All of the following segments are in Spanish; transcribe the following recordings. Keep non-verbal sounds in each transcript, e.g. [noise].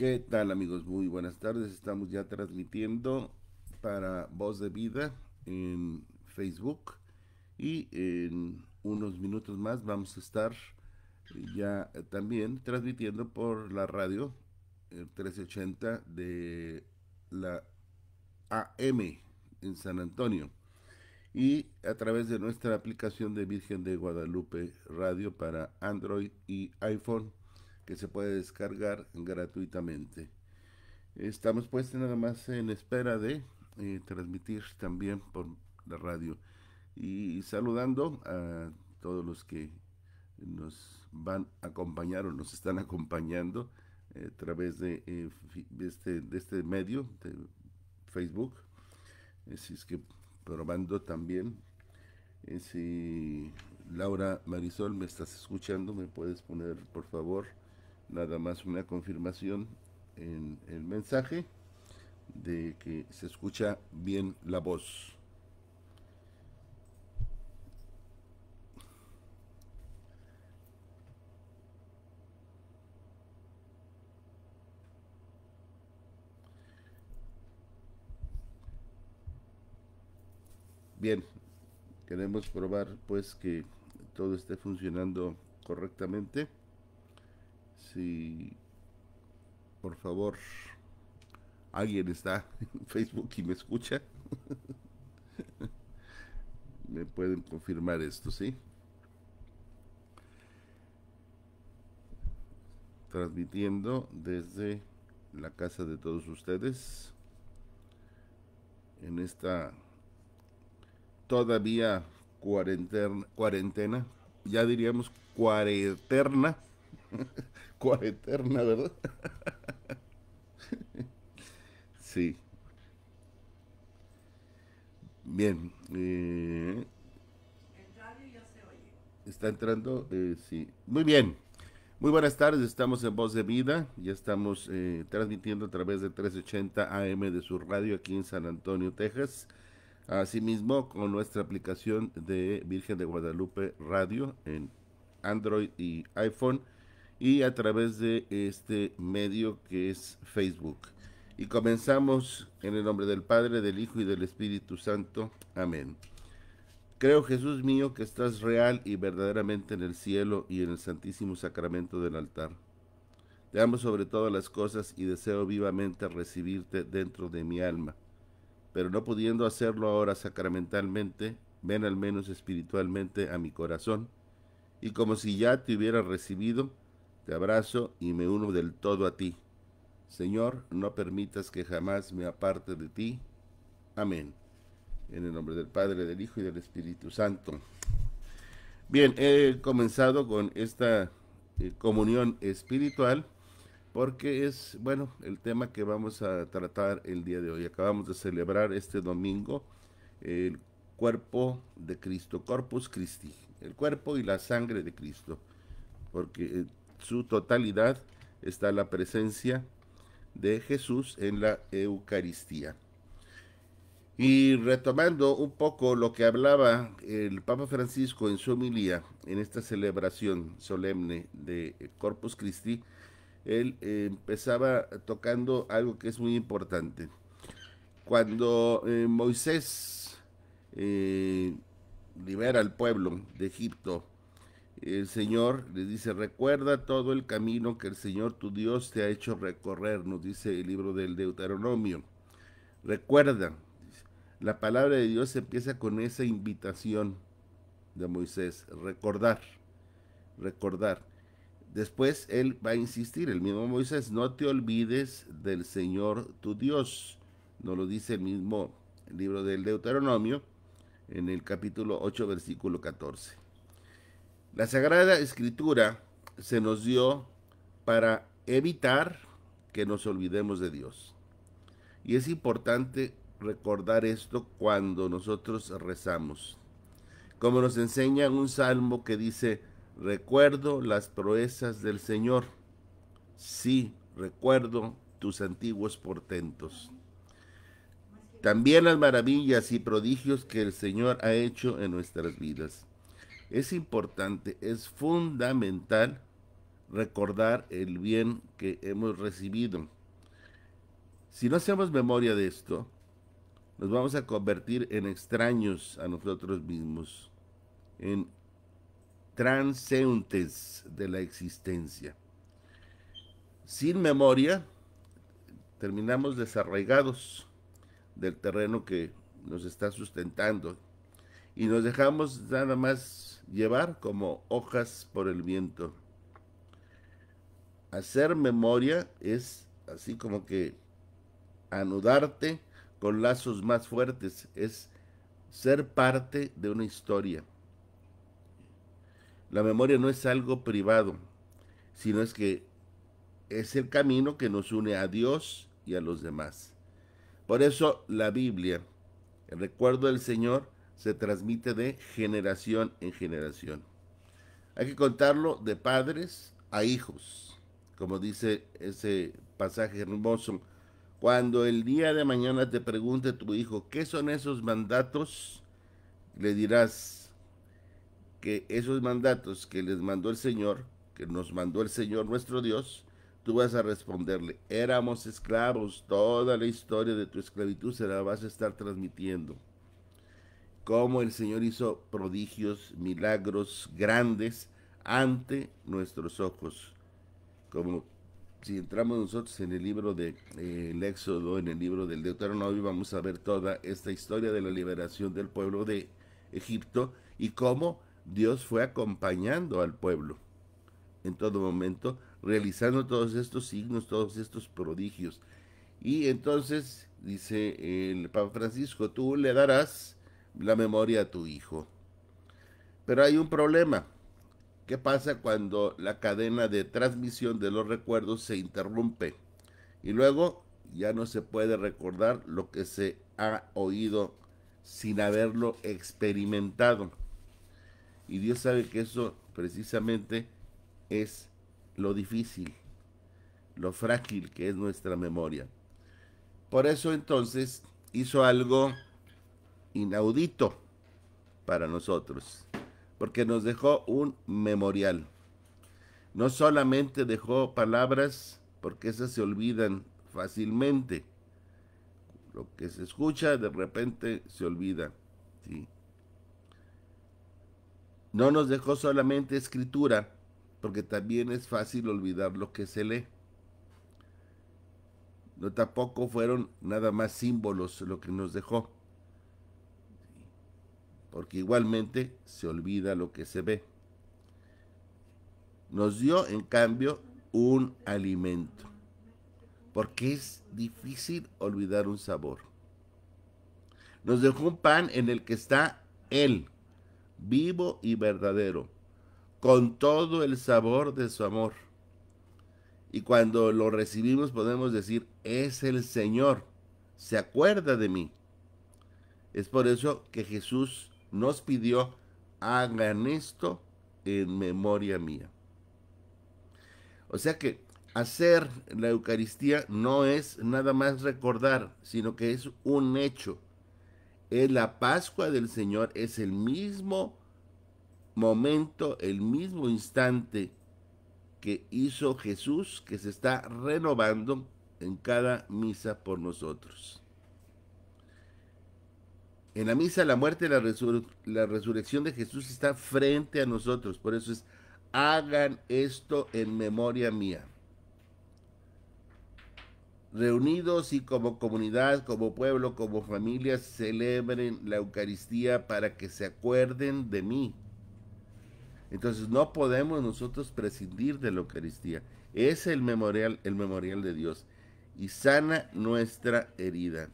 ¿Qué tal amigos? Muy buenas tardes. Estamos ya transmitiendo para Voz de Vida en Facebook y en unos minutos más vamos a estar eh, ya eh, también transmitiendo por la radio el 1380 de la AM en San Antonio y a través de nuestra aplicación de Virgen de Guadalupe Radio para Android y iPhone que se puede descargar gratuitamente. Estamos pues nada más en espera de eh, transmitir también por la radio. Y saludando a todos los que nos van a acompañar o nos están acompañando eh, a través de, eh, de, este, de este medio, de Facebook. Así es que probando también. si Laura Marisol me estás escuchando, me puedes poner por favor nada más una confirmación en el mensaje de que se escucha bien la voz. Bien, queremos probar pues que todo esté funcionando correctamente. Si por favor alguien está en Facebook y me escucha, [laughs] me pueden confirmar esto, ¿sí? Transmitiendo desde la casa de todos ustedes en esta todavía cuarentena, cuarentena ya diríamos cuareterna [laughs] cual eterna, ¿verdad? sí. Bien. Eh, está entrando, eh, sí. Muy bien. Muy buenas tardes, estamos en Voz de Vida, ya estamos eh, transmitiendo a través de 380 AM de su radio aquí en San Antonio, Texas. Asimismo, con nuestra aplicación de Virgen de Guadalupe Radio en Android y iPhone y a través de este medio que es Facebook. Y comenzamos en el nombre del Padre, del Hijo y del Espíritu Santo. Amén. Creo, Jesús mío, que estás real y verdaderamente en el cielo y en el santísimo sacramento del altar. Te amo sobre todas las cosas y deseo vivamente recibirte dentro de mi alma. Pero no pudiendo hacerlo ahora sacramentalmente, ven al menos espiritualmente a mi corazón, y como si ya te hubiera recibido, abrazo y me uno del todo a ti. Señor, no permitas que jamás me aparte de ti. Amén. En el nombre del Padre, del Hijo y del Espíritu Santo. Bien, he comenzado con esta eh, comunión espiritual porque es, bueno, el tema que vamos a tratar el día de hoy. Acabamos de celebrar este domingo el cuerpo de Cristo, Corpus Christi, el cuerpo y la sangre de Cristo, porque eh, su totalidad está la presencia de Jesús en la Eucaristía. Y retomando un poco lo que hablaba el Papa Francisco en su homilía en esta celebración solemne de Corpus Christi, él eh, empezaba tocando algo que es muy importante. Cuando eh, Moisés eh, libera al pueblo de Egipto el Señor le dice, recuerda todo el camino que el Señor tu Dios te ha hecho recorrer, nos dice el libro del Deuteronomio. Recuerda, la palabra de Dios empieza con esa invitación de Moisés, recordar, recordar. Después él va a insistir, el mismo Moisés, no te olvides del Señor tu Dios, nos lo dice el mismo libro del Deuteronomio en el capítulo 8, versículo 14. La Sagrada Escritura se nos dio para evitar que nos olvidemos de Dios. Y es importante recordar esto cuando nosotros rezamos. Como nos enseña un salmo que dice, recuerdo las proezas del Señor. Sí, recuerdo tus antiguos portentos. También las maravillas y prodigios que el Señor ha hecho en nuestras vidas es importante, es fundamental recordar el bien que hemos recibido. Si no hacemos memoria de esto, nos vamos a convertir en extraños a nosotros mismos, en transeúntes de la existencia. Sin memoria, terminamos desarraigados del terreno que nos está sustentando, y nos dejamos nada más llevar como hojas por el viento. Hacer memoria es así como que anudarte con lazos más fuertes, es ser parte de una historia. La memoria no es algo privado, sino es que es el camino que nos une a Dios y a los demás. Por eso la Biblia, el recuerdo del Señor, se transmite de generación en generación. Hay que contarlo de padres a hijos, como dice ese pasaje hermoso. Cuando el día de mañana te pregunte tu hijo, ¿qué son esos mandatos? Le dirás que esos mandatos que les mandó el Señor, que nos mandó el Señor nuestro Dios, tú vas a responderle, éramos esclavos, toda la historia de tu esclavitud se la vas a estar transmitiendo cómo el Señor hizo prodigios, milagros grandes ante nuestros ojos. Como si entramos nosotros en el libro del de, Éxodo, en el libro del Deuteronomio, vamos a ver toda esta historia de la liberación del pueblo de Egipto y cómo Dios fue acompañando al pueblo en todo momento, realizando todos estos signos, todos estos prodigios. Y entonces dice el Papa Francisco, tú le darás la memoria de tu hijo. Pero hay un problema. ¿Qué pasa cuando la cadena de transmisión de los recuerdos se interrumpe? Y luego ya no se puede recordar lo que se ha oído sin haberlo experimentado. Y Dios sabe que eso precisamente es lo difícil, lo frágil que es nuestra memoria. Por eso entonces hizo algo inaudito para nosotros, porque nos dejó un memorial. No solamente dejó palabras, porque esas se olvidan fácilmente. Lo que se escucha de repente se olvida. No nos dejó solamente escritura, porque también es fácil olvidar lo que se lee. No tampoco fueron nada más símbolos lo que nos dejó porque igualmente se olvida lo que se ve. Nos dio, en cambio, un alimento, porque es difícil olvidar un sabor. Nos dejó un pan en el que está Él, vivo y verdadero, con todo el sabor de su amor. Y cuando lo recibimos podemos decir, es el Señor, se acuerda de mí. Es por eso que Jesús nos pidió, hagan esto en memoria mía. O sea que hacer la Eucaristía no es nada más recordar, sino que es un hecho. En la Pascua del Señor es el mismo momento, el mismo instante que hizo Jesús, que se está renovando en cada misa por nosotros. En la misa, la muerte, y la resurrección de Jesús está frente a nosotros. Por eso es, hagan esto en memoria mía. Reunidos y como comunidad, como pueblo, como familia, celebren la Eucaristía para que se acuerden de mí. Entonces no podemos nosotros prescindir de la Eucaristía. Es el memorial, el memorial de Dios y sana nuestra herida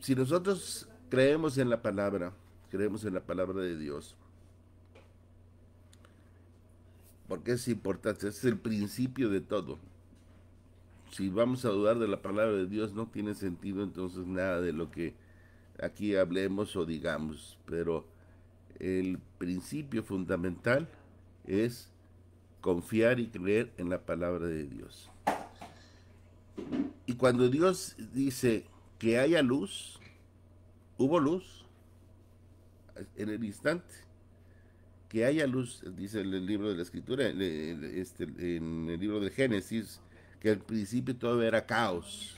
si nosotros creemos en la palabra, creemos en la palabra de Dios, porque es importante, es el principio de todo. Si vamos a dudar de la palabra de Dios, no tiene sentido entonces nada de lo que aquí hablemos o digamos, pero el principio fundamental es confiar y creer en la palabra de Dios. Y cuando Dios dice, que haya luz, hubo luz en el instante. Que haya luz, dice el, libro de la escritura, este, en el libro de Génesis, que al principio todo era caos.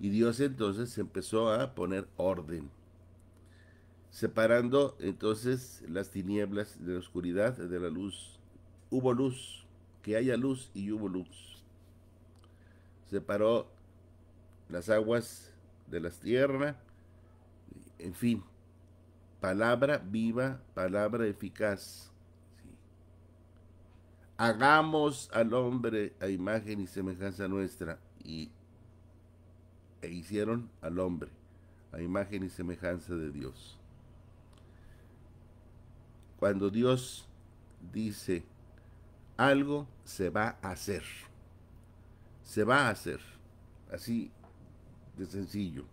Y Dios entonces empezó a poner orden, separando entonces las tinieblas de la oscuridad de la luz. Hubo luz, que haya luz y hubo luz. Separó las aguas de las tierras, en fin, palabra viva, palabra eficaz. Hagamos al hombre a imagen y semejanza nuestra y e hicieron al hombre a imagen y semejanza de Dios. Cuando Dios dice algo, se va a hacer. Se va a hacer. Así de sencillo.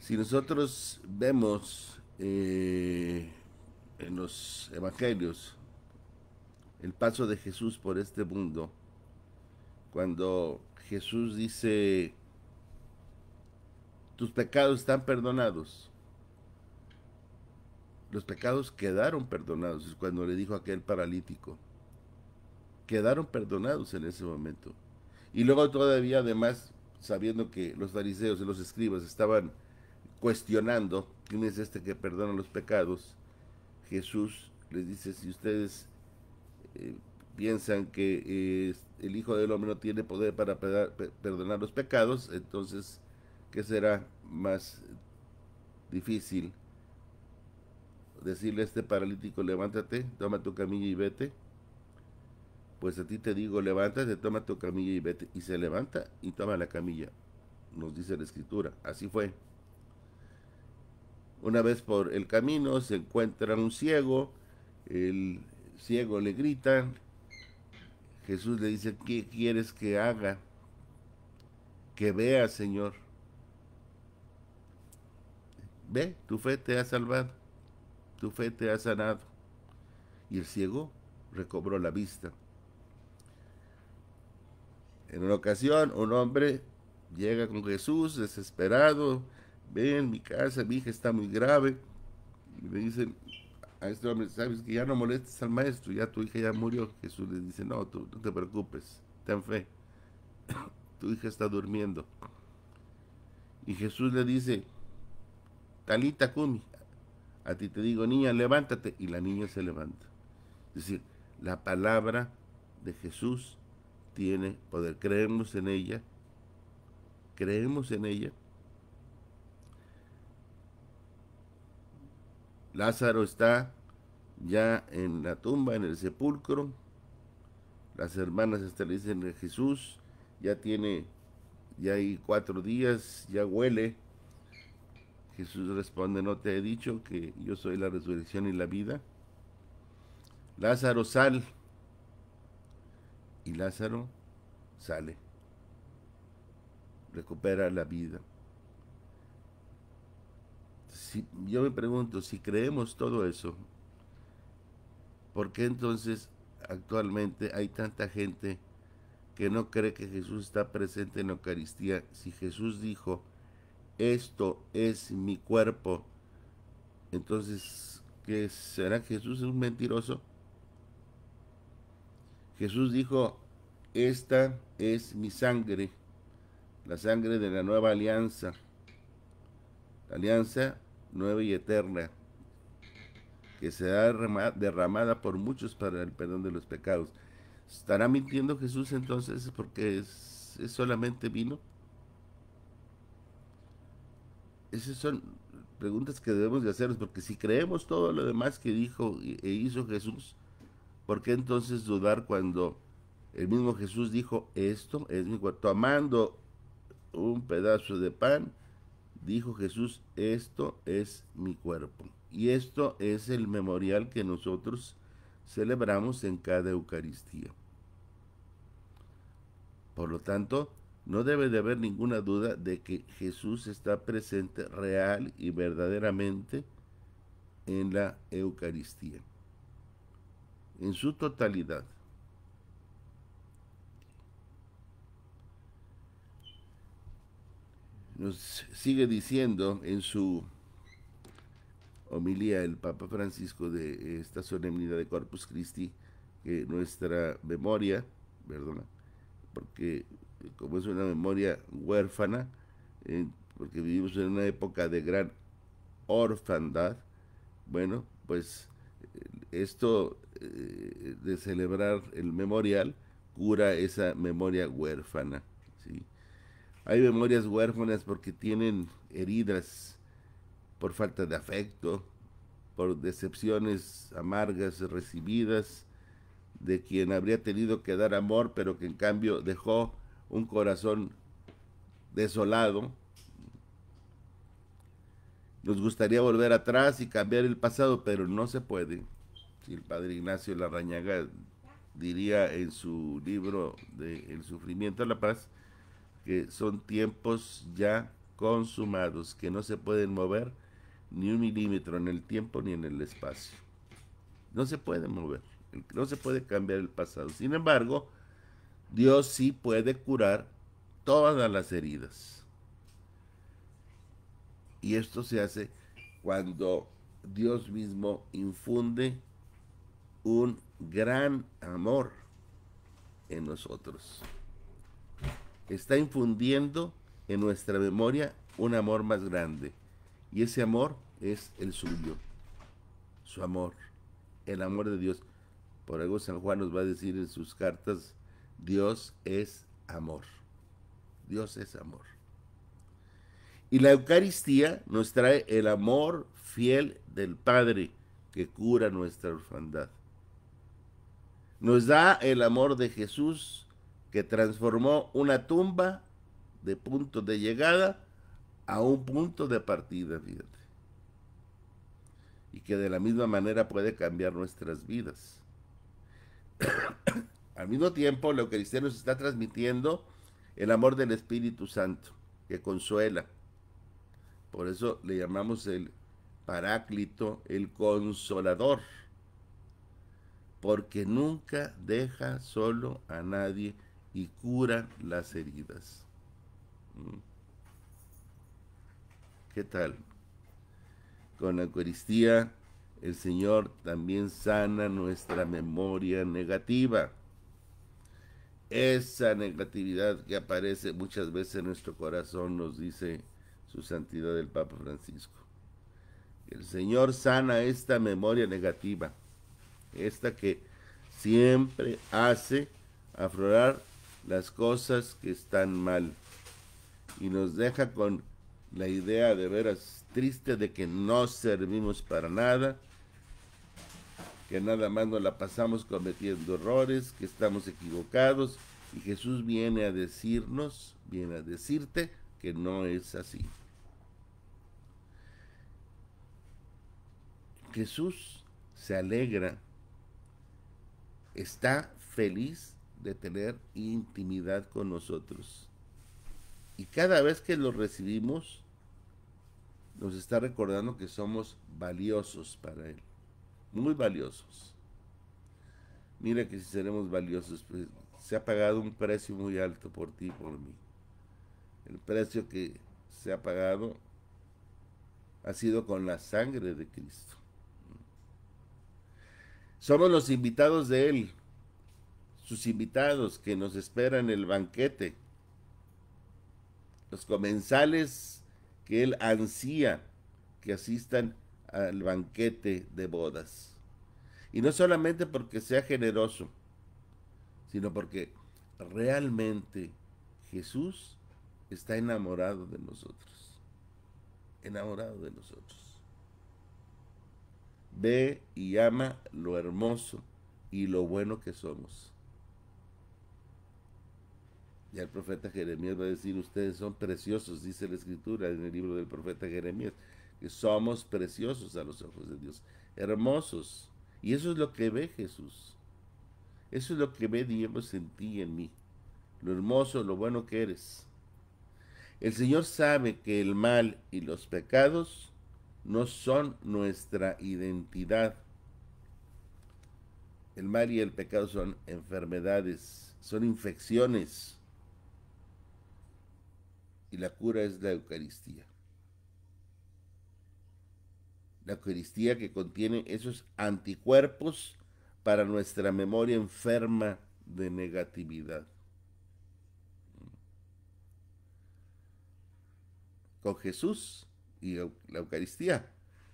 Si nosotros vemos eh, en los evangelios el paso de Jesús por este mundo, cuando Jesús dice, tus pecados están perdonados, los pecados quedaron perdonados, es cuando le dijo aquel paralítico, quedaron perdonados en ese momento. Y luego todavía además sabiendo que los fariseos y los escribas estaban cuestionando quién es este que perdona los pecados, Jesús les dice, si ustedes eh, piensan que eh, el Hijo del Hombre no tiene poder para perdonar los pecados, entonces, ¿qué será más difícil? Decirle a este paralítico, levántate, toma tu camilla y vete, pues a ti te digo, levántate, toma tu camilla y vete. Y se levanta y toma la camilla, nos dice la escritura. Así fue. Una vez por el camino se encuentra un ciego, el ciego le grita, Jesús le dice, ¿qué quieres que haga? Que vea, Señor. Ve, tu fe te ha salvado, tu fe te ha sanado. Y el ciego recobró la vista. En una ocasión, un hombre llega con Jesús desesperado. Ven, mi casa, mi hija está muy grave. Y le dicen a este hombre, sabes que ya no molestes al maestro, ya tu hija ya murió. Jesús le dice, no, tú no te preocupes, ten fe. [coughs] tu hija está durmiendo. Y Jesús le dice, Talita cumi, a ti te digo, niña, levántate. Y la niña se levanta. Es decir, la palabra de Jesús tiene poder. Creemos en ella. Creemos en ella. Lázaro está ya en la tumba, en el sepulcro. Las hermanas hasta le dicen a eh, Jesús, ya tiene, ya hay cuatro días, ya huele. Jesús responde, no te he dicho que yo soy la resurrección y la vida. Lázaro, sal y Lázaro sale, recupera la vida. yo me pregunto, si creemos todo eso, ¿por qué entonces actualmente hay tanta gente que no cree que Jesús está presente en la Eucaristía? Si Jesús dijo, esto es mi cuerpo, entonces, ¿qué será Jesús es un mentiroso? Jesús dijo, esta es mi sangre, la sangre de la nueva alianza, la alianza nueva y eterna, que será derramada por muchos para el perdón de los pecados. ¿Estará mintiendo Jesús entonces porque es, solamente vino? Esas son preguntas que debemos de hacernos, porque si creemos todo lo demás que dijo e hizo Jesús, ¿Por qué entonces dudar cuando el mismo Jesús dijo, esto es mi cuerpo? Tomando un pedazo de pan, dijo Jesús, esto es mi cuerpo. Y esto es el memorial que nosotros celebramos en cada Eucaristía. Por lo tanto, no debe de haber ninguna duda de que Jesús está presente real y verdaderamente en la Eucaristía en su totalidad. Nos sigue diciendo en su homilía el Papa Francisco de esta solemnidad de Corpus Christi que nuestra memoria, perdona, porque como es una memoria huérfana, eh, porque vivimos en una época de gran orfandad, bueno, pues eh, esto de celebrar el memorial cura esa memoria huérfana. ¿sí? Hay memorias huérfanas porque tienen heridas por falta de afecto, por decepciones amargas recibidas de quien habría tenido que dar amor, pero que en cambio dejó un corazón desolado. Nos gustaría volver atrás y cambiar el pasado, pero no se puede el padre Ignacio Larrañaga diría en su libro de El sufrimiento de la paz, que son tiempos ya consumados, que no se pueden mover ni un milímetro en el tiempo ni en el espacio. No se puede mover, no se puede cambiar el pasado. Sin embargo, Dios sí puede curar todas las heridas. Y esto se hace cuando Dios mismo infunde un gran amor en nosotros. Está infundiendo en nuestra memoria un amor más grande. Y ese amor es el suyo, su amor, el amor de Dios. Por algo San Juan nos va a decir en sus cartas, Dios es amor. Dios es amor. Y la Eucaristía nos trae el amor fiel del Padre que cura nuestra orfandad. Nos da el amor de Jesús que transformó una tumba de punto de llegada a un punto de partida, fíjate. Y que de la misma manera puede cambiar nuestras vidas. [coughs] Al mismo tiempo, la Eucaristía nos está transmitiendo el amor del Espíritu Santo, que consuela. Por eso le llamamos el Paráclito, el Consolador porque nunca deja solo a nadie y cura las heridas. Mm. ¿Qué tal? Con la Eucaristía el Señor también sana nuestra memoria negativa. Esa negatividad que aparece muchas veces en nuestro corazón, nos dice su santidad el Papa Francisco. El Señor sana esta memoria negativa esta que siempre hace aflorar las cosas que están mal y nos deja con la idea de veras triste de que no servimos para nada, que nada más nos la pasamos cometiendo errores, que estamos equivocados y Jesús viene a decirnos, viene a decirte que no es así. Jesús se alegra está feliz de tener intimidad con nosotros. Y cada vez que lo recibimos, nos está recordando que somos valiosos para Él. Muy valiosos. Mira que si seremos valiosos, pues, se ha pagado un precio muy alto por ti y por mí. El precio que se ha pagado ha sido con la sangre de Cristo. Somos los invitados de Él, sus invitados que nos esperan el banquete, los comensales que Él ansía que asistan al banquete de bodas. Y no solamente porque sea generoso, sino porque realmente Jesús está enamorado de nosotros. Enamorado de nosotros. Ve y ama lo hermoso y lo bueno que somos. y el profeta Jeremías va a decir, ustedes son preciosos, dice la escritura en el libro del profeta Jeremías, que somos preciosos a los ojos de Dios, hermosos. Y eso es lo que ve Jesús. Eso es lo que ve Dios en ti y en mí. Lo hermoso, lo bueno que eres. El Señor sabe que el mal y los pecados no son nuestra identidad. El mal y el pecado son enfermedades, son infecciones. Y la cura es la Eucaristía. La Eucaristía que contiene esos anticuerpos para nuestra memoria enferma de negatividad. Con Jesús y la Eucaristía,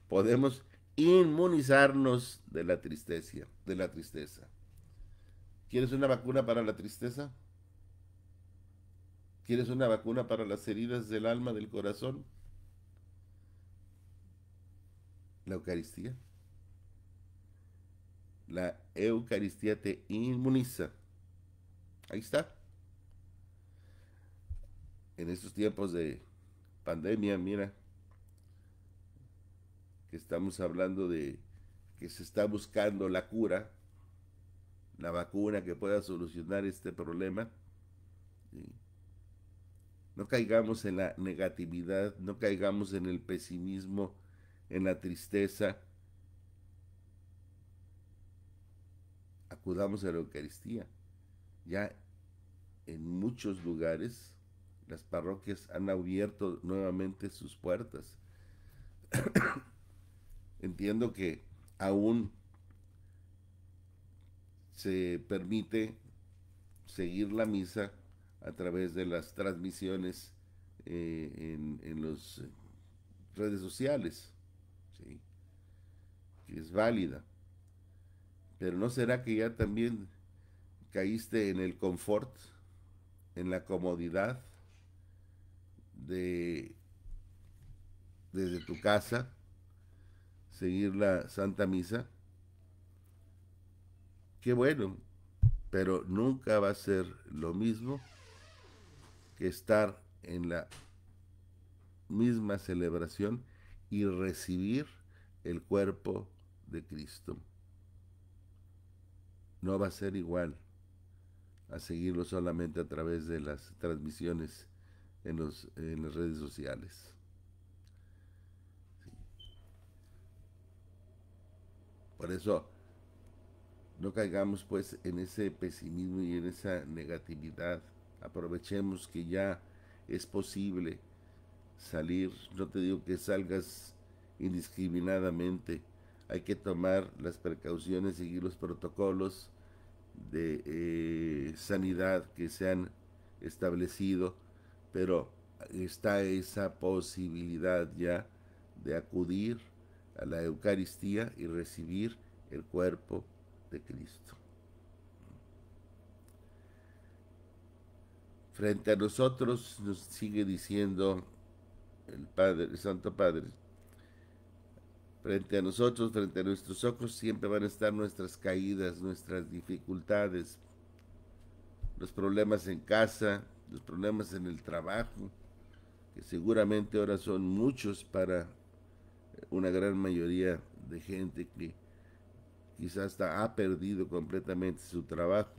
podemos inmunizarnos de la tristeza, de la tristeza. ¿Quieres una vacuna para la tristeza? ¿Quieres una vacuna para las heridas del alma, del corazón? La Eucaristía. La Eucaristía te inmuniza. Ahí está. En estos tiempos de pandemia, mira, que estamos hablando de que se está buscando la cura, la vacuna que pueda solucionar este problema. No caigamos en la negatividad, no caigamos en el pesimismo, en la tristeza. Acudamos a la Eucaristía. Ya en muchos lugares las parroquias han abierto nuevamente sus puertas. [coughs] entiendo que aún se permite seguir la misa a través de las transmisiones eh, en, en las redes sociales, ¿sí? es válida. Pero ¿no será que ya también caíste en el confort, en la comodidad de desde tu casa, seguir la Santa Misa, qué bueno, pero nunca va a ser lo mismo que estar en la misma celebración y recibir el cuerpo de Cristo. No va a ser igual a seguirlo solamente a través de las transmisiones en, los, en las redes sociales. Por eso no caigamos pues en ese pesimismo y en esa negatividad. Aprovechemos que ya es posible salir. No te digo que salgas indiscriminadamente. Hay que tomar las precauciones, seguir los protocolos de eh, sanidad que se han establecido, pero está esa posibilidad ya de acudir a la Eucaristía y recibir el cuerpo de Cristo. Frente a nosotros nos sigue diciendo el Padre, el Santo Padre, frente a nosotros, frente a nuestros ojos siempre van a estar nuestras caídas, nuestras dificultades, los problemas en casa, los problemas en el trabajo, que seguramente ahora son muchos para una gran mayoría de gente que quizás hasta ha perdido completamente su trabajo.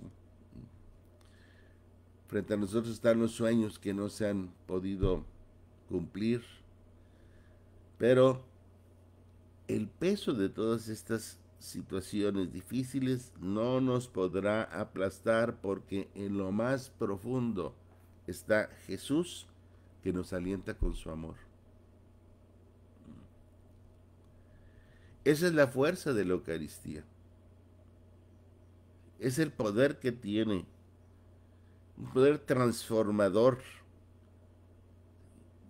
Frente a nosotros están los sueños que no se han podido cumplir, pero el peso de todas estas situaciones difíciles no nos podrá aplastar porque en lo más profundo está Jesús que nos alienta con su amor. Esa es la fuerza de la Eucaristía. Es el poder que tiene, un poder transformador.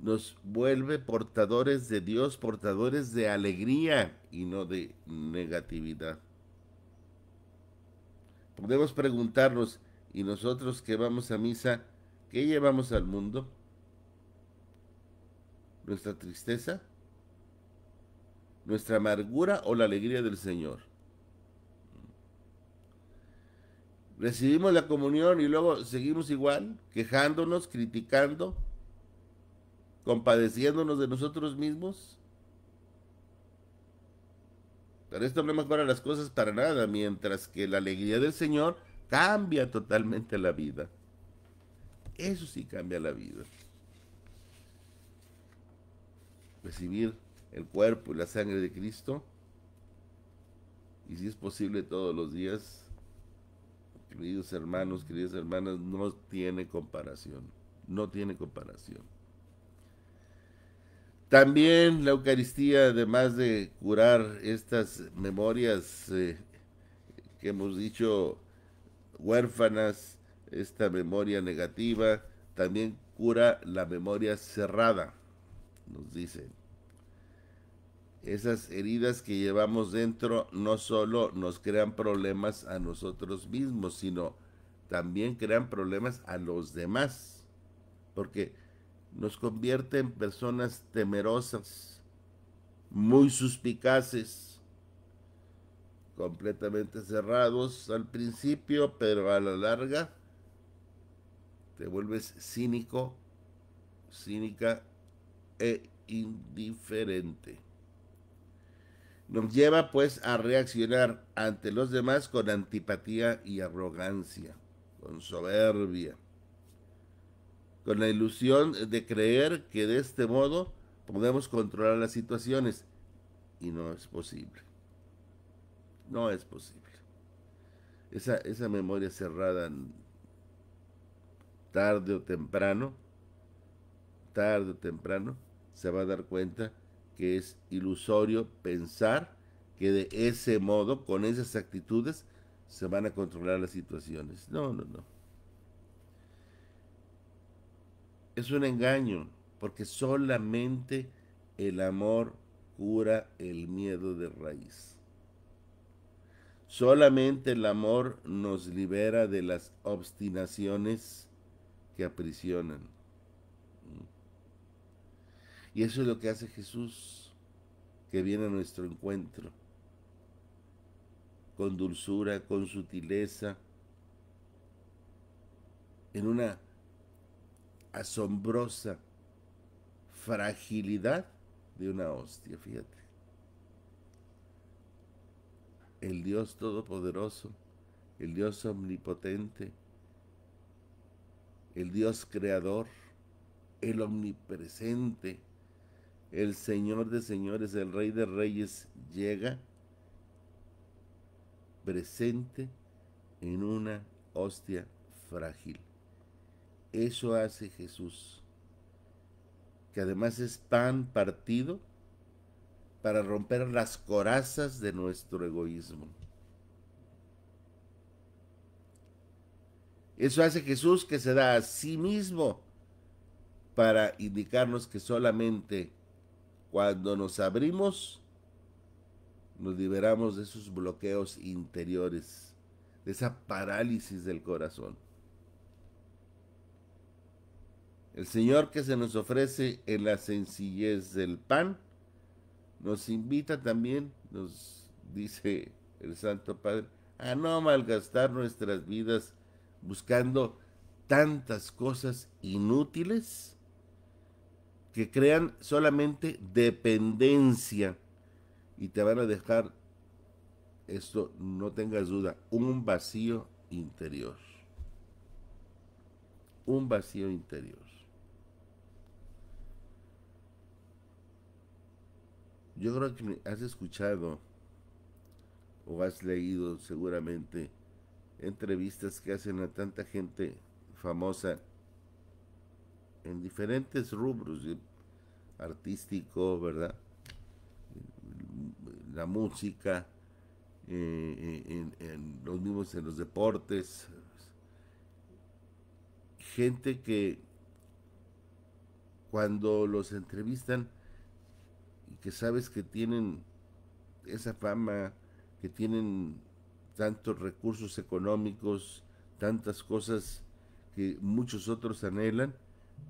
Nos vuelve portadores de Dios, portadores de alegría y no de negatividad. Podemos preguntarnos, ¿y nosotros que vamos a misa, qué llevamos al mundo? ¿Nuestra tristeza? nuestra amargura o la alegría del Señor. Recibimos la comunión y luego seguimos igual, quejándonos, criticando, compadeciéndonos de nosotros mismos. Pero esto no mejora las cosas para nada, mientras que la alegría del Señor cambia totalmente la vida. Eso sí cambia la vida. Recibir el cuerpo y la sangre de Cristo. Y si es posible todos los días, queridos hermanos, queridas hermanas, no tiene comparación. No tiene comparación. También la Eucaristía, además de curar estas memorias eh, que hemos dicho huérfanas, esta memoria negativa, también cura la memoria cerrada, nos dicen esas heridas que llevamos dentro no solo nos crean problemas a nosotros mismos, sino también crean problemas a los demás, porque nos convierte en personas temerosas, muy suspicaces, completamente cerrados al principio, pero a la larga te vuelves cínico, cínica e indiferente nos lleva pues a reaccionar ante los demás con antipatía y arrogancia, con soberbia, con la ilusión de creer que de este modo podemos controlar las situaciones y no es posible. No es posible. Esa, esa memoria cerrada tarde o temprano, tarde o temprano, se va a dar cuenta que es ilusorio pensar que de ese modo, con esas actitudes, se van a controlar las situaciones. No, no, no. Es un engaño, porque solamente el amor cura el miedo de raíz. Solamente el amor nos libera de las obstinaciones que aprisionan. Y eso es lo que hace Jesús, que viene a nuestro encuentro, con dulzura, con sutileza, en una asombrosa fragilidad de una hostia, fíjate. El Dios Todopoderoso, el Dios Omnipotente, el Dios Creador, el Omnipresente, el Señor de señores, el Rey de reyes, llega presente en una hostia frágil. Eso hace Jesús, que además es pan partido para romper las corazas de nuestro egoísmo. Eso hace Jesús que se da a sí mismo para indicarnos que solamente cuando nos abrimos, nos liberamos de esos bloqueos interiores, de esa parálisis del corazón. El Señor que se nos ofrece en la sencillez del pan, nos invita también, nos dice el Santo Padre, a no malgastar nuestras vidas buscando tantas cosas inútiles que crean solamente dependencia y te van a dejar, esto no tengas duda, un vacío interior. Un vacío interior. Yo creo que has escuchado o has leído seguramente entrevistas que hacen a tanta gente famosa en diferentes rubros, eh, artístico, ¿verdad? Eh, la música, eh, en, los mismos, en los deportes, gente que cuando los entrevistan y que sabes que tienen esa fama, que tienen tantos recursos económicos, tantas cosas que muchos otros anhelan,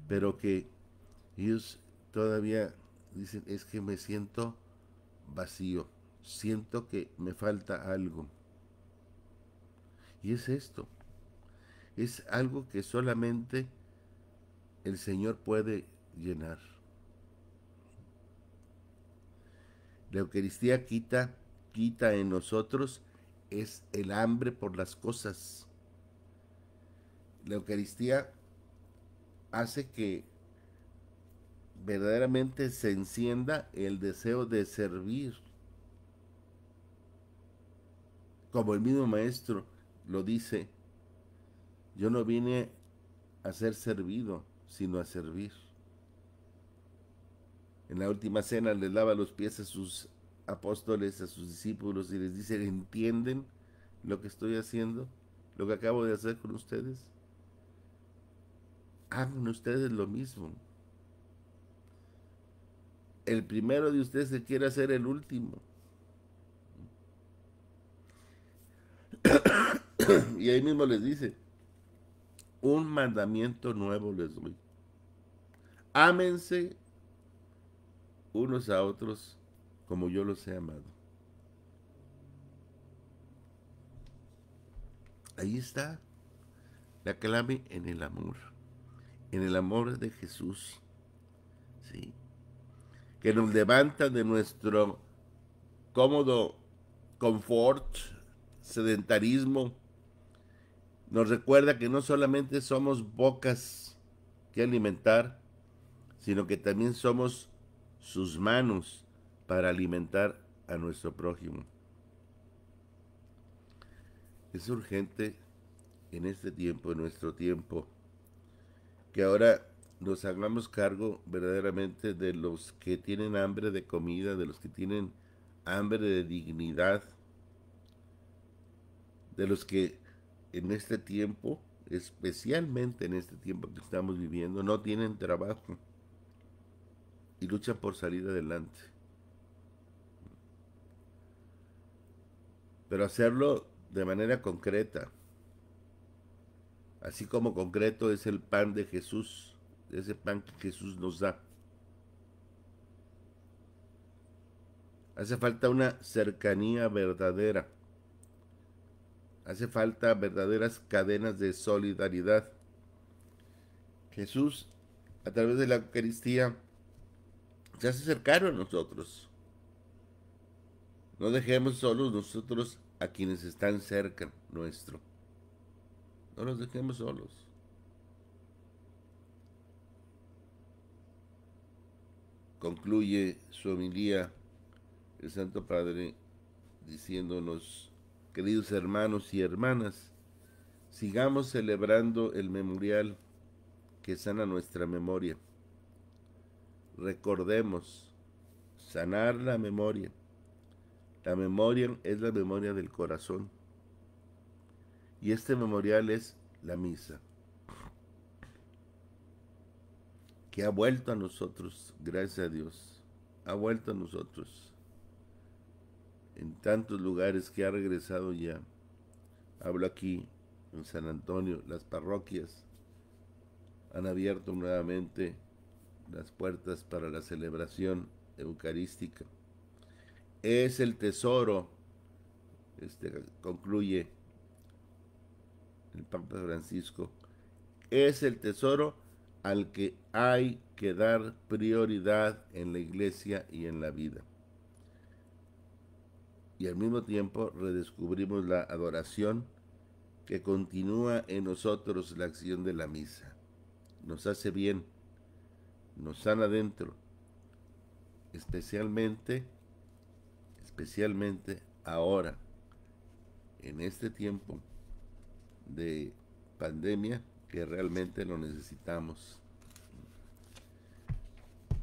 pero que ellos todavía dicen, es que me siento vacío, siento que me falta algo. Y es esto, es algo que solamente el Señor puede llenar. La Eucaristía quita, quita en nosotros es el hambre por las cosas. La Eucaristía hace que verdaderamente se encienda el deseo de servir. Como el mismo maestro lo dice, yo no vine a ser servido, sino a servir. En la última cena les lava los pies a sus apóstoles, a sus discípulos y les dice, ¿entienden lo que estoy haciendo? ¿Lo que acabo de hacer con ustedes? hagan ustedes lo mismo. El primero de ustedes se quiere hacer el último. [coughs] y ahí mismo les dice, un mandamiento nuevo les doy. Ámense unos a otros como yo los he amado. Ahí está la clave en el amor en el amor de Jesús, que nos levanta de nuestro cómodo confort, sedentarismo, nos recuerda que no solamente somos bocas que alimentar, sino que también somos sus manos para alimentar a nuestro prójimo. Es urgente en este tiempo, en nuestro tiempo, ahora nos hagamos cargo verdaderamente de los que tienen hambre de comida, de los que tienen hambre de dignidad, de los que en este tiempo, especialmente en este tiempo que estamos viviendo, no tienen trabajo y luchan por salir adelante. Pero hacerlo de manera concreta, así como concreto es el pan de Jesús, ese pan que Jesús nos da. Hace falta una cercanía verdadera. Hace falta verdaderas cadenas de solidaridad. Jesús, a través de la Eucaristía, se hace cercano a nosotros. No dejemos solos nosotros a quienes están cerca nuestro. No nos dejemos solos. Concluye su homilía el Santo Padre diciéndonos, queridos hermanos y hermanas, sigamos celebrando el memorial que sana nuestra memoria. Recordemos sanar la memoria. La memoria es la memoria del corazón y este memorial es la misa, que ha vuelto a nosotros, gracias a Dios, ha vuelto a nosotros en tantos lugares que ha regresado ya. Hablo aquí en San Antonio, las parroquias han abierto nuevamente las puertas para la celebración eucarística. Es el tesoro, este concluye el Papa Francisco, es el tesoro al que hay que dar prioridad en la iglesia y en la vida. Y al mismo tiempo redescubrimos la adoración que continúa en nosotros la acción de la misa. Nos hace bien, nos sana dentro, especialmente, especialmente ahora, en este tiempo de pandemia que realmente lo necesitamos.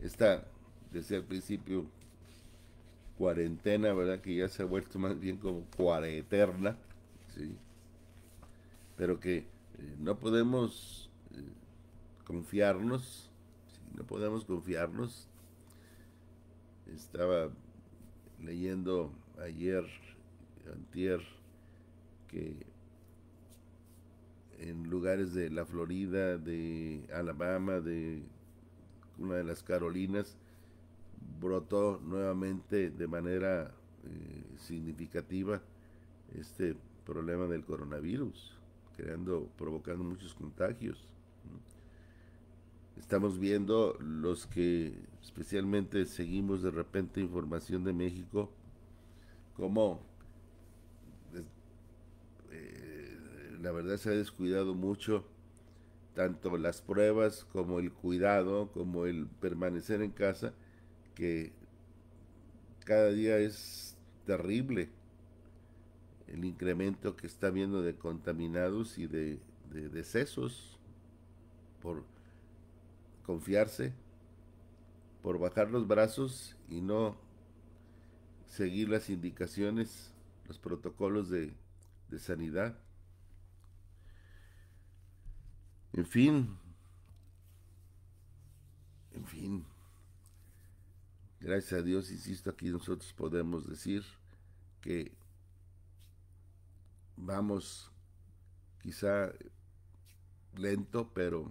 Esta, desde el principio, cuarentena, ¿verdad? Que ya se ha vuelto más bien como cuareterna, ¿sí? Pero que eh, no podemos eh, confiarnos, no podemos confiarnos. Estaba leyendo ayer, antier, que en lugares de la Florida, de Alabama, de una de las Carolinas, brotó nuevamente de manera eh, significativa este problema del coronavirus, creando, provocando muchos contagios. Estamos viendo los que especialmente seguimos de repente información de México, como eh, la verdad se ha descuidado mucho tanto las pruebas como el cuidado, como el permanecer en casa, que cada día es terrible el incremento que está viendo de contaminados y de, decesos por confiarse, por bajar los brazos y no seguir las indicaciones, los protocolos de, de sanidad. En fin, en fin, gracias a Dios, insisto, aquí nosotros podemos decir que vamos quizá lento, pero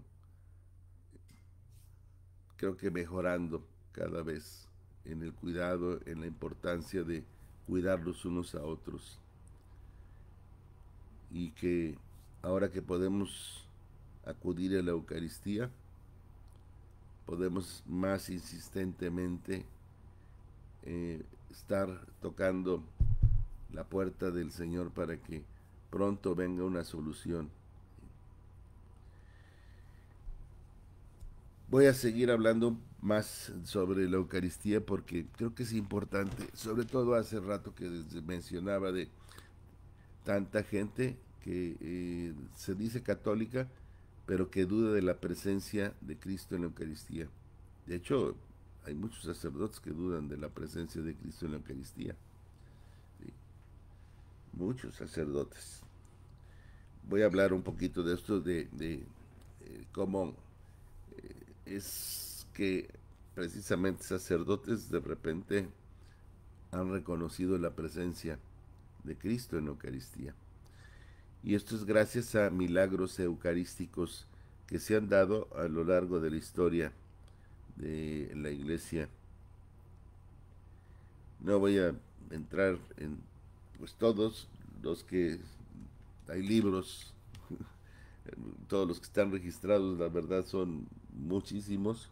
creo que mejorando cada vez en el cuidado, en la importancia de cuidarlos unos a otros. Y que ahora que podemos acudir a la Eucaristía, podemos más insistentemente eh, estar tocando la puerta del Señor para que pronto venga una solución. Voy a seguir hablando más sobre la Eucaristía porque creo que es importante, sobre todo hace rato que mencionaba de tanta gente que eh, se dice católica, pero que duda de la presencia de Cristo en la Eucaristía. De hecho, hay muchos sacerdotes que dudan de la presencia de Cristo en la Eucaristía. Muchos sacerdotes. Voy a hablar un poquito de esto, de, eh, cómo eh, es que precisamente sacerdotes de repente han reconocido la presencia de Cristo en la Eucaristía. Y esto es gracias a milagros eucarísticos que se han dado a lo largo de la historia de la iglesia. No voy a entrar en pues todos los que hay libros, [laughs] todos los que están registrados, la verdad son muchísimos.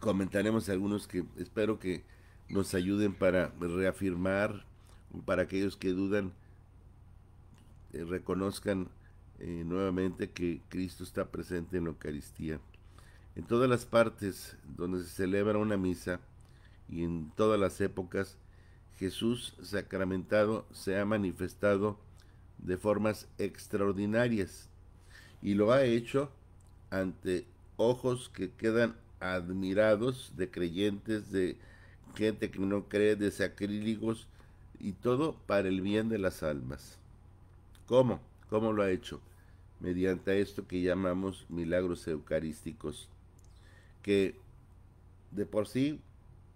Comentaremos algunos que espero que nos ayuden para reafirmar, para aquellos que dudan, eh, reconozcan eh, nuevamente que Cristo está presente en la Eucaristía. En todas las partes donde se celebra una misa y en todas las épocas, Jesús sacramentado se ha manifestado de formas extraordinarias y lo ha hecho ante ojos que quedan admirados de creyentes, de gente que no cree, de sacrílegos y todo para el bien de las almas. ¿Cómo? ¿Cómo lo ha hecho? Mediante esto que llamamos milagros eucarísticos, que de por sí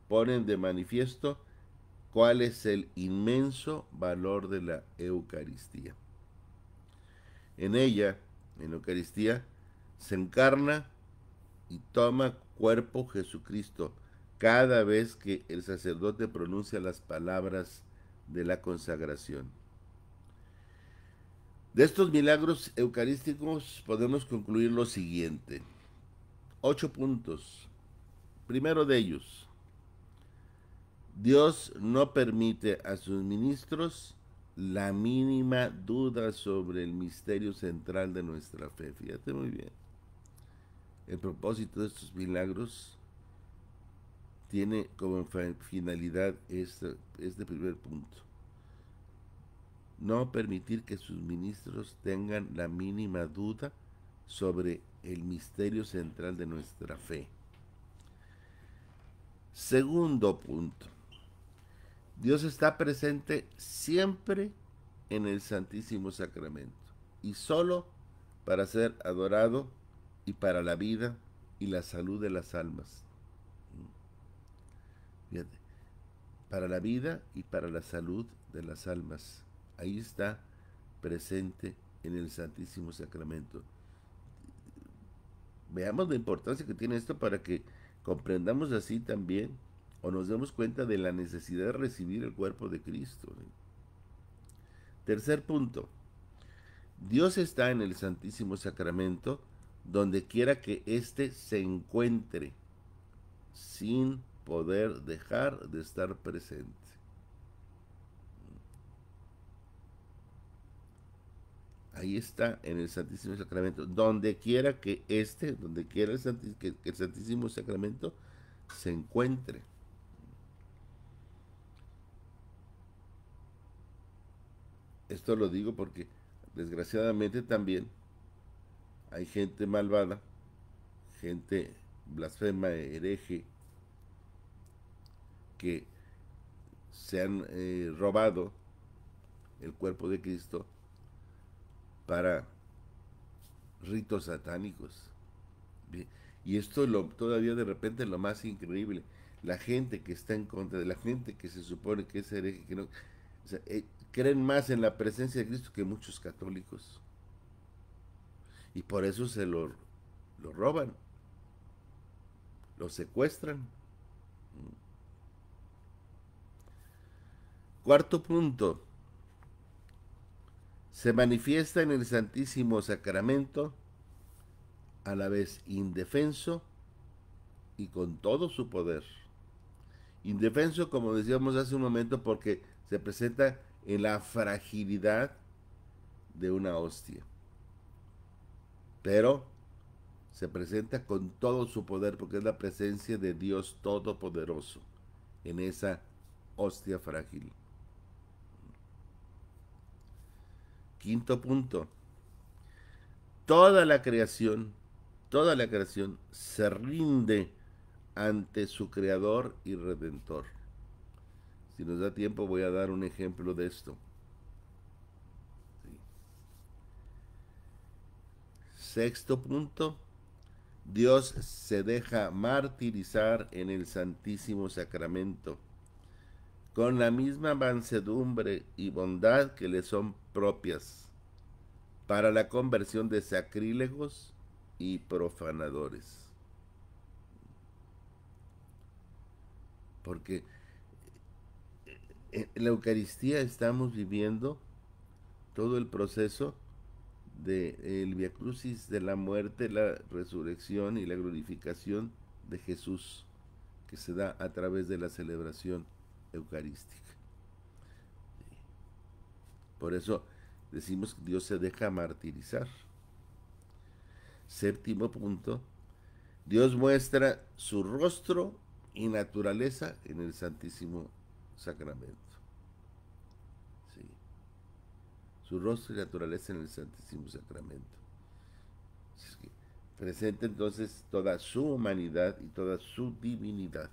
ponen de manifiesto cuál es el inmenso valor de la Eucaristía. En ella, en la Eucaristía, se encarna y toma cuerpo Jesucristo cada vez que el sacerdote pronuncia las palabras de la consagración. De estos milagros eucarísticos podemos concluir lo siguiente. Ocho puntos. Primero de ellos, Dios no permite a sus ministros la mínima duda sobre el misterio central de nuestra fe. Fíjate muy bien. El propósito de estos milagros tiene como finalidad este, este, primer punto no permitir que sus ministros tengan la mínima duda sobre el misterio central de nuestra fe. Segundo punto. Dios está presente siempre en el Santísimo Sacramento y solo para ser adorado y para la vida y la salud de las almas. Fíjate, para la vida y para la salud de las almas ahí está presente en el Santísimo Sacramento. Veamos la importancia que tiene esto para que comprendamos así también o nos demos cuenta de la necesidad de recibir el cuerpo de Cristo. ¿eh? Tercer punto, Dios está en el Santísimo Sacramento donde quiera que éste se encuentre sin poder dejar de estar presente. ahí está en el Santísimo Sacramento. Donde quiera que este, donde quiera el, que, el Santísimo Sacramento se encuentre. Esto lo digo porque desgraciadamente también hay gente malvada, gente blasfema, hereje, que se han eh, robado el cuerpo de Cristo para ritos satánicos. Y esto lo, todavía de repente es lo más increíble. La gente que está en contra, de la gente que se supone que es hereje, que no, eh, creen más en la presencia de Cristo que muchos católicos. Y por eso se lo, lo roban, lo secuestran. Cuarto punto, se manifiesta en el Santísimo Sacramento, a la vez indefenso y con todo su poder. Indefenso, como decíamos hace un momento, porque se presenta en la fragilidad de una hostia. Pero se presenta con todo su poder, porque es la presencia de Dios Todopoderoso en esa hostia frágil. Quinto punto. Toda la creación, toda la creación se rinde ante su creador y redentor. Si nos da tiempo voy a dar un ejemplo de esto. Sexto punto. Dios se deja martirizar en el Santísimo Sacramento con la misma mansedumbre y bondad que le son propias para la conversión de sacrílegos y profanadores. Porque eh, en la Eucaristía estamos viviendo todo el proceso del viacrucis de la muerte, la resurrección y la glorificación de Jesús que se da a través de la celebración eucarística. Por eso decimos que Dios se deja martirizar. Séptimo punto, Dios muestra su rostro y naturaleza en el Santísimo Sacramento. Su rostro y naturaleza en el Santísimo Sacramento. Es presenta entonces toda su humanidad y toda su divinidad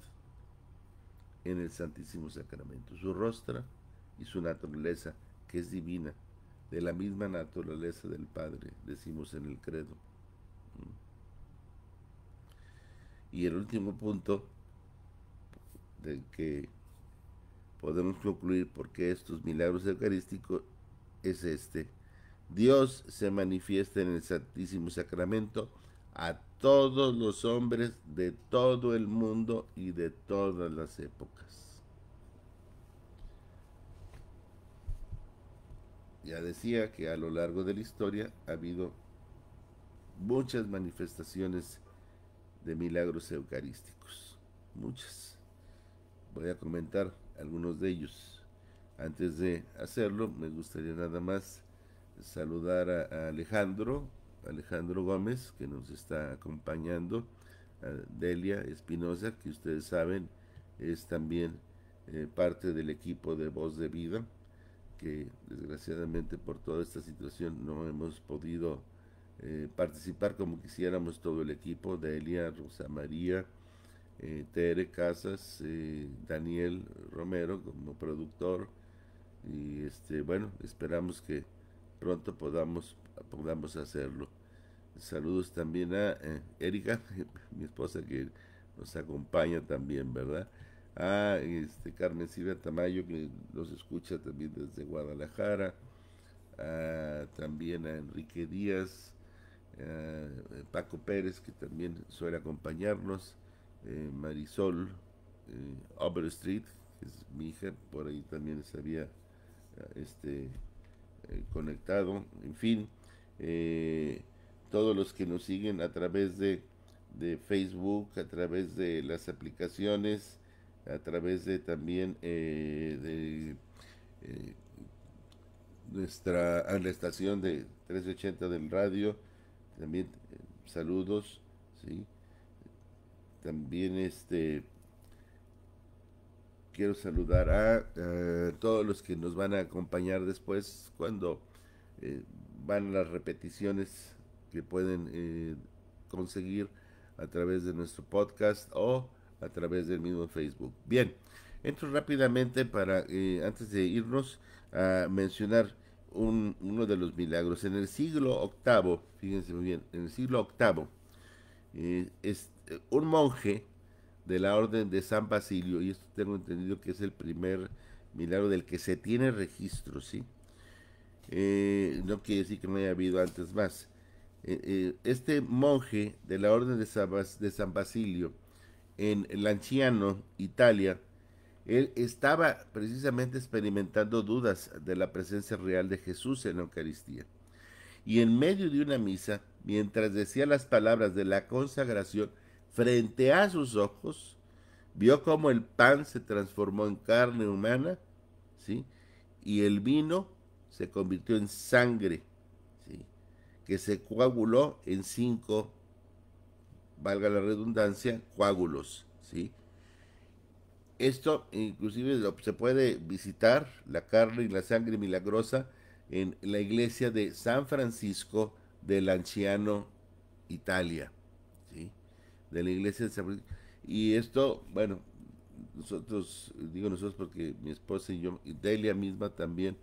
en el Santísimo Sacramento. Su rostro y su naturaleza, que es divina, de la misma naturaleza del Padre, decimos en el credo. Mm. Y el último punto del que podemos concluir porque estos milagros eucarísticos es este. Dios se manifiesta en el Santísimo Sacramento a todos los hombres de todo el mundo y de todas las épocas. Ya decía que a lo largo de la historia ha habido muchas manifestaciones de milagros eucarísticos, muchas. Voy a comentar algunos de ellos. Antes de hacerlo, me gustaría nada más saludar a, Alejandro, Alejandro Gómez, que nos está acompañando, a Delia Espinosa, que ustedes saben es también eh, parte del equipo de Voz de Vida, que desgraciadamente por toda esta situación no hemos podido eh, participar como quisiéramos todo el equipo, Delia, Rosa María, eh, Tere Casas, Daniel Romero como productor. Y este, bueno, esperamos que pronto podamos, podamos hacerlo. Saludos también a eh, Erika, [laughs] mi esposa que nos acompaña también, ¿verdad? A este, Carmen Silvia Tamayo, que nos escucha también desde Guadalajara. también a Enrique Díaz, eh, Paco Pérez, que también suele acompañarnos. Eh, Marisol, eh, Street, que es mi hija, por ahí también sabía, este, eh, conectado, en fin, eh, todos los que nos siguen a través de, de, Facebook, a través de las aplicaciones, a través de también eh, de nuestra a la estación de 380 del radio, también saludos, también este quiero saludar a todos los que nos van a acompañar después cuando eh, van las repeticiones que pueden eh, conseguir a través de nuestro podcast o a través del mismo Facebook. Bien, entro rápidamente para, eh, antes de irnos, a mencionar uno de los milagros. En el siglo VIII, fíjense muy bien, en el siglo VIII, es, un monje, de la Orden de San Basilio, y esto tengo entendido que es el primer milagro del que se tiene registro, ¿sí? Eh, no quiere decir que no haya habido antes más. Eh, eh, este monje de la Orden de San, de San Basilio, en Lanciano, Italia, él estaba precisamente experimentando dudas de la presencia real de Jesús en la Eucaristía. Y en medio de una misa, mientras decía las palabras de la consagración, Frente a sus ojos, vio cómo el pan se transformó en carne humana, ¿sí? Y el vino se convirtió en sangre, ¿sí? Que se coaguló en cinco, valga la redundancia, coágulos, ¿sí? Esto inclusive se puede visitar, la carne y la sangre milagrosa, en la iglesia de San Francisco del Anciano Italia de la iglesia de San Francisco. Y esto, bueno, nosotros, digo nosotros porque mi esposa y yo, y Delia misma también,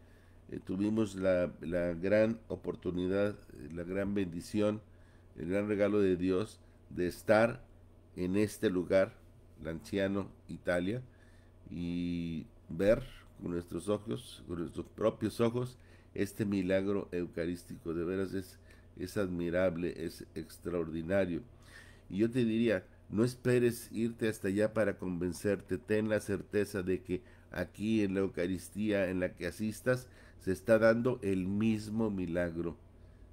eh, tuvimos la, gran oportunidad, eh, la gran bendición, el gran regalo de Dios de estar en este lugar, anciano Italia, y ver con nuestros ojos, con nuestros propios ojos, este milagro eucarístico. De veras es, es admirable, es extraordinario. Y yo te diría, no esperes irte hasta allá para convencerte, ten la certeza de que aquí en la Eucaristía en la que asistas se está dando el mismo milagro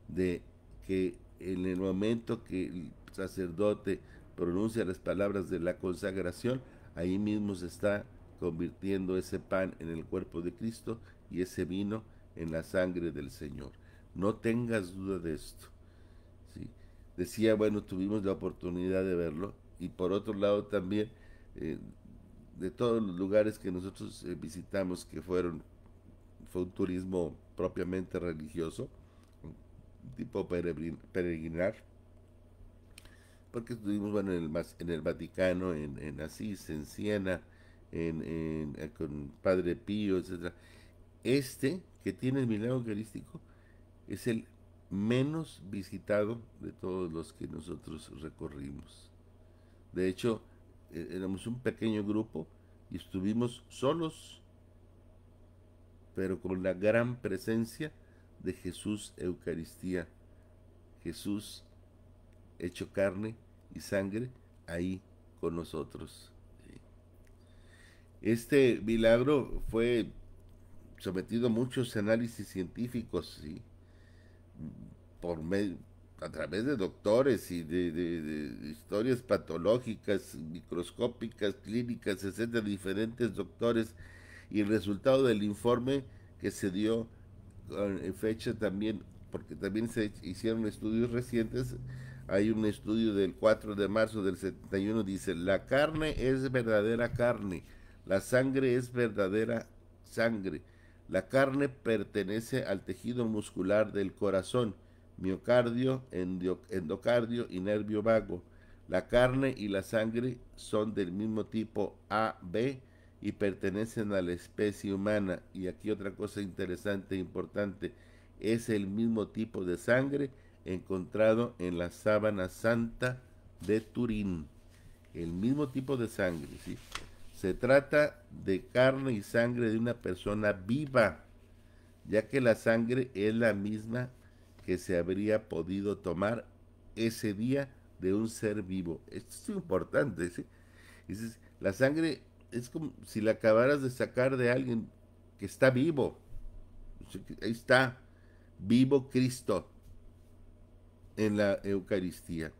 de que en el momento que el sacerdote pronuncia las palabras de la consagración, ahí mismo se está convirtiendo ese pan en el cuerpo de Cristo y ese vino en la sangre del Señor. No tengas duda de esto decía, bueno, tuvimos la oportunidad de verlo, y por otro lado también eh, de todos los lugares que nosotros eh, visitamos, que fueron, fue un turismo propiamente religioso, tipo peregrinar, porque estuvimos bueno, en, el, en el Vaticano, en, Asís, en Siena, en, eh, con Padre Pío, etc. Este, que tiene el milagro eucarístico, es el menos visitado de todos los que nosotros recorrimos. De hecho, e-, éramos un pequeño grupo y estuvimos solos, pero con la gran presencia de Jesús Eucaristía, Jesús hecho carne y sangre ahí con nosotros. Este milagro fue sometido a muchos análisis científicos, ¿sí? por medio a través de doctores y de, de, historias patológicas, microscópicas, clínicas, etcétera, diferentes doctores, y el resultado del informe que se dio en eh, fecha también, porque también se hicieron estudios recientes, hay un estudio del 4 de marzo del 71, dice, la carne es verdadera carne, la sangre es verdadera sangre la carne pertenece al tejido muscular del corazón, miocardio, endocardio y nervio vago. La carne y la sangre son del mismo tipo AB y pertenecen a la especie humana. Y aquí otra cosa interesante e importante, es el mismo tipo de sangre encontrado en la sábana santa de Turín. El mismo tipo de sangre, ¿sí? Se trata de carne y sangre de una persona viva, ya que la sangre es la misma que se habría podido tomar ese día de un ser vivo. Esto es importante. ¿sí? la sangre es como si la acabaras de sacar de alguien que está vivo. Ahí está, vivo Cristo en la Eucaristía.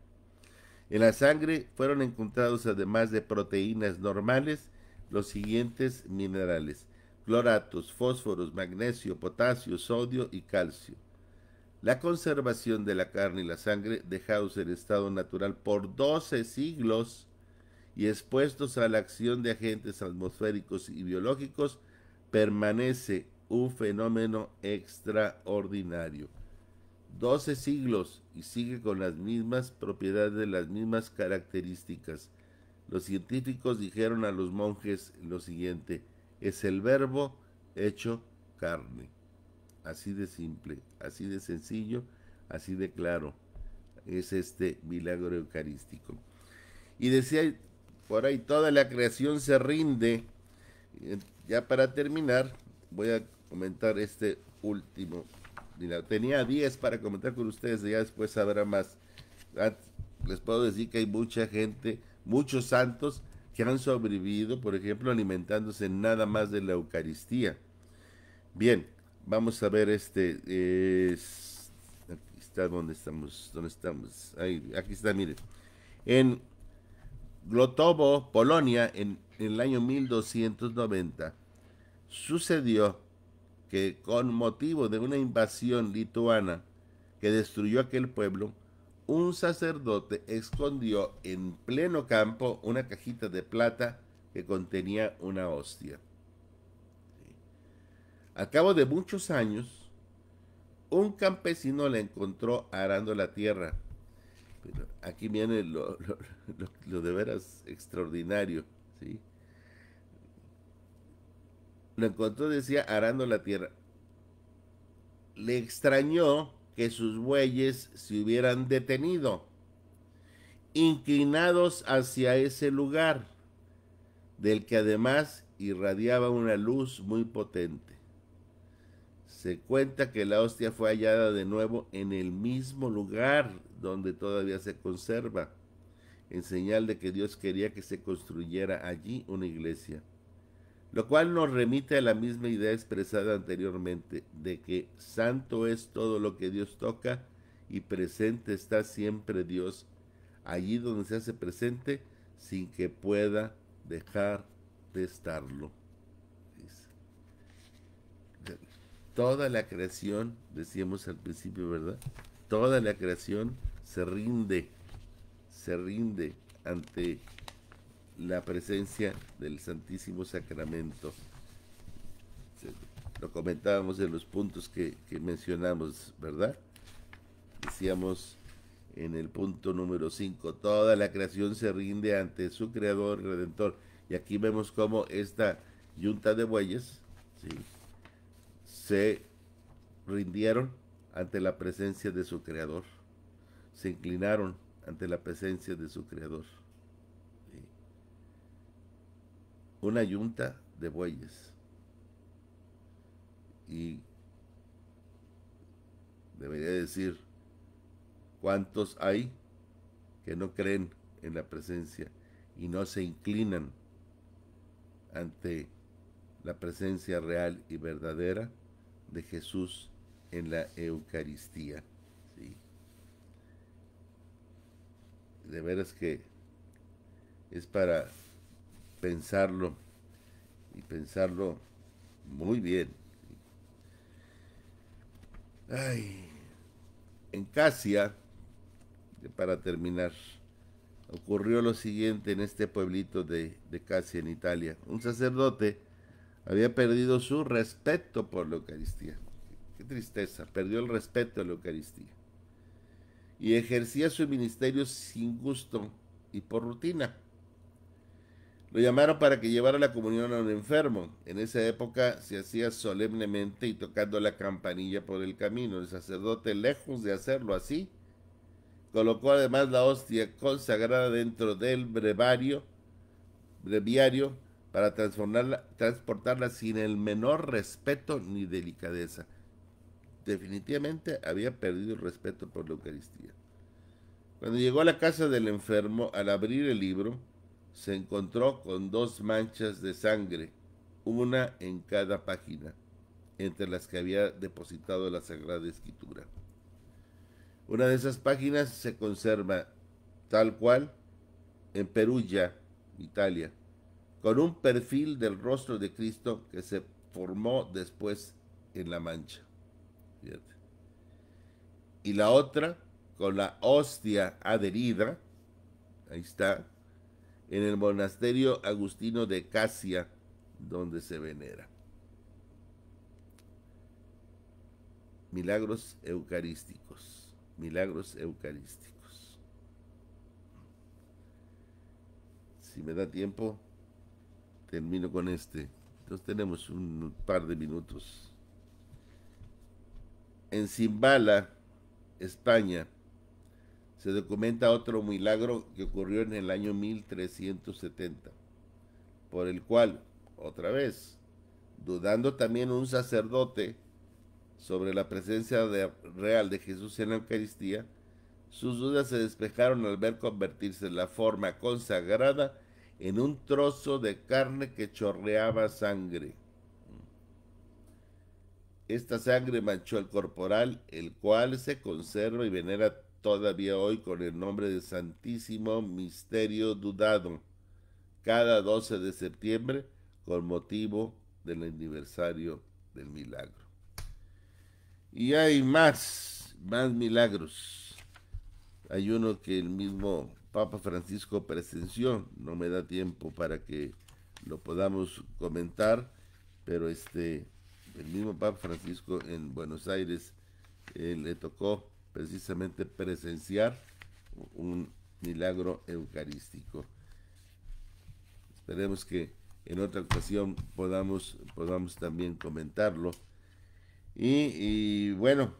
En la sangre fueron encontrados, además de proteínas normales, los siguientes minerales, cloratos, fósforos, magnesio, potasio, sodio y calcio. La conservación de la carne y la sangre dejados en estado natural por 12 siglos y expuestos a la acción de agentes atmosféricos y biológicos permanece un fenómeno extraordinario. 12 siglos y sigue con las mismas propiedades, las mismas características. Los científicos dijeron a los monjes lo siguiente, es el verbo hecho carne. Así de simple, así de sencillo, así de claro. Es este milagro eucarístico. Y decía por ahí, toda la creación se rinde. Eh, ya para terminar, voy a comentar este último Tenía 10 para comentar con ustedes, ya después habrá más. Ah, les puedo decir que hay mucha gente, muchos santos que han sobrevivido, por ejemplo, alimentándose nada más de la Eucaristía. Bien, vamos a ver este. aquí está donde estamos. Donde estamos. aquí está, miren. En Glotovo, Polonia, en el año 1290, sucedió que con motivo de una invasión lituana que destruyó aquel pueblo, un sacerdote escondió en pleno campo una cajita de plata que contenía una hostia. a cabo de muchos años, un campesino la encontró arando la tierra. Pero aquí viene lo, lo de veras extraordinario. ¿sí? Lo encontró, decía, arando la tierra. Le extrañó que sus bueyes se hubieran detenido, inclinados hacia ese lugar, del que además irradiaba una luz muy potente. Se cuenta que la hostia fue hallada de nuevo en el mismo lugar donde todavía se conserva, en señal de que Dios quería que se construyera allí una iglesia. Lo cual nos remite a la misma idea expresada anteriormente, de que santo es todo lo que Dios toca y presente está siempre Dios, allí donde se hace presente sin que pueda dejar de estarlo. Toda la creación, decíamos al principio, ¿verdad? Toda la creación se rinde, se rinde ante la presencia del Santísimo Sacramento. Lo comentábamos en los puntos que, mencionamos, ¿verdad? Decíamos en el punto número 5, toda la creación se rinde ante su Creador Redentor. Y aquí vemos cómo esta yunta de bueyes se rindieron ante la presencia de su Creador. Se inclinaron ante la presencia de su Creador. una yunta de bueyes y debería decir cuántos hay que no creen en la presencia y no se inclinan ante la presencia real y verdadera de Jesús en la Eucaristía. ¿sí? De veras que es para pensarlo y pensarlo muy bien. Ay, en Casia, para terminar, ocurrió lo siguiente en este pueblito de, de Casia, en Italia. Un sacerdote había perdido su respeto por la Eucaristía. Qué tristeza, perdió el respeto a la Eucaristía. Y ejercía su ministerio sin gusto y por rutina lo llamaron para que llevara la comunión a un enfermo. En esa época se hacía solemnemente y tocando la campanilla por el camino. El sacerdote, lejos de hacerlo así, colocó además la hostia consagrada dentro del brevario, breviario para transportarla sin el menor respeto ni delicadeza. Definitivamente había perdido el respeto por la Eucaristía. Cuando llegó a la casa del enfermo, al abrir el libro, se encontró con dos manchas de sangre, una en cada página, entre las que había depositado la Sagrada Escritura. Una de esas páginas se conserva tal cual en Perugia, Italia, con un perfil del rostro de Cristo que se formó después en la mancha. Y la otra con la hostia adherida, ahí está, en el monasterio agustino de Casia, donde se venera. Milagros eucarísticos, milagros eucarísticos. Si me da tiempo, termino con este. Entonces tenemos un par de minutos. En Zimbala, España, se documenta otro milagro que ocurrió en el año 1370, por el cual, otra vez, dudando también un sacerdote sobre la presencia real de Jesús en la Eucaristía, sus dudas se despejaron al ver convertirse la forma consagrada en un trozo de carne que chorreaba sangre. Esta sangre manchó el corporal, el cual se conserva y venera todavía hoy con el nombre de Santísimo Misterio Dudado, cada 12 de septiembre con motivo del aniversario del milagro. Y hay más, más milagros. Hay uno que el mismo Papa Francisco presenció, no me da tiempo para que lo podamos comentar, pero este, el mismo Papa Francisco en Buenos Aires eh, le tocó precisamente presenciar un milagro eucarístico. Esperemos que en otra ocasión podamos, podamos también comentarlo. Y, bueno,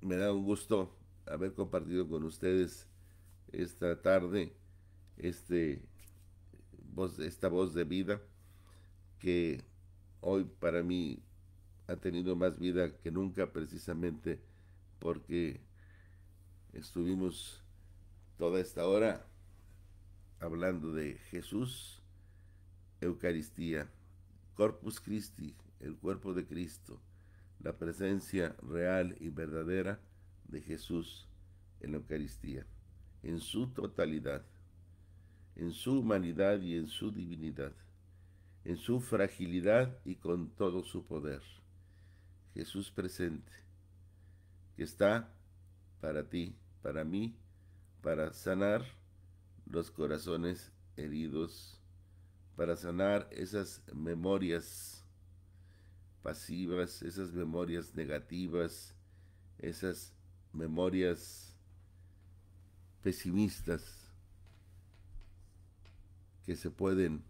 me da un gusto haber compartido con ustedes esta tarde este, voz, esta voz de vida que hoy para mí ha tenido más vida que nunca precisamente porque estuvimos toda esta hora hablando de Jesús, Eucaristía, Corpus Christi, el cuerpo de Cristo, la presencia real y verdadera de Jesús en la Eucaristía, en su totalidad, en su humanidad y en su divinidad, en su fragilidad y con todo su poder. Jesús presente, que está para ti, para mí, para sanar los corazones heridos, para sanar esas memorias pasivas, esas memorias negativas, esas memorias pesimistas que se pueden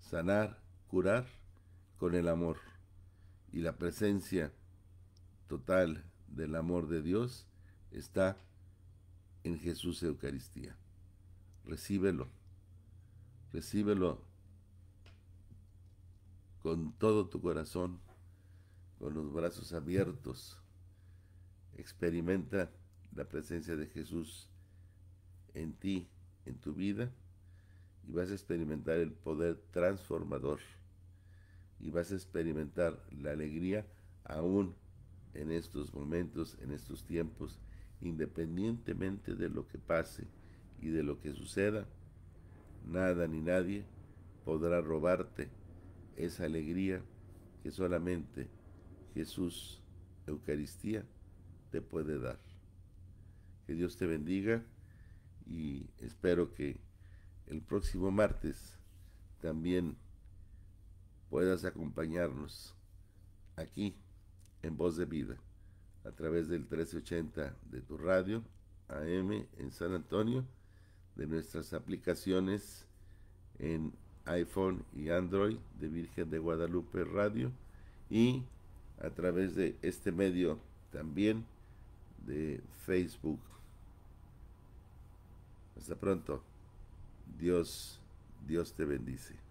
sanar, curar con el amor y la presencia total del amor de Dios está en Jesús Eucaristía. Recíbelo, recíbelo con todo tu corazón, con los brazos abiertos. Experimenta la presencia de Jesús en ti, en tu vida, y vas a experimentar el poder transformador. Y vas a experimentar la alegría aún en estos momentos, en estos tiempos, independientemente de lo que pase y de lo que suceda, nada ni nadie podrá robarte esa alegría que solamente Jesús, Eucaristía, te puede dar. Que Dios te bendiga y espero que el próximo martes también puedas acompañarnos aquí en voz de vida a través del 1380 de tu radio AM en San Antonio, de nuestras aplicaciones en iPhone y Android de Virgen de Guadalupe Radio y a través de este medio también de Facebook. Hasta pronto. Dios, Dios te bendice.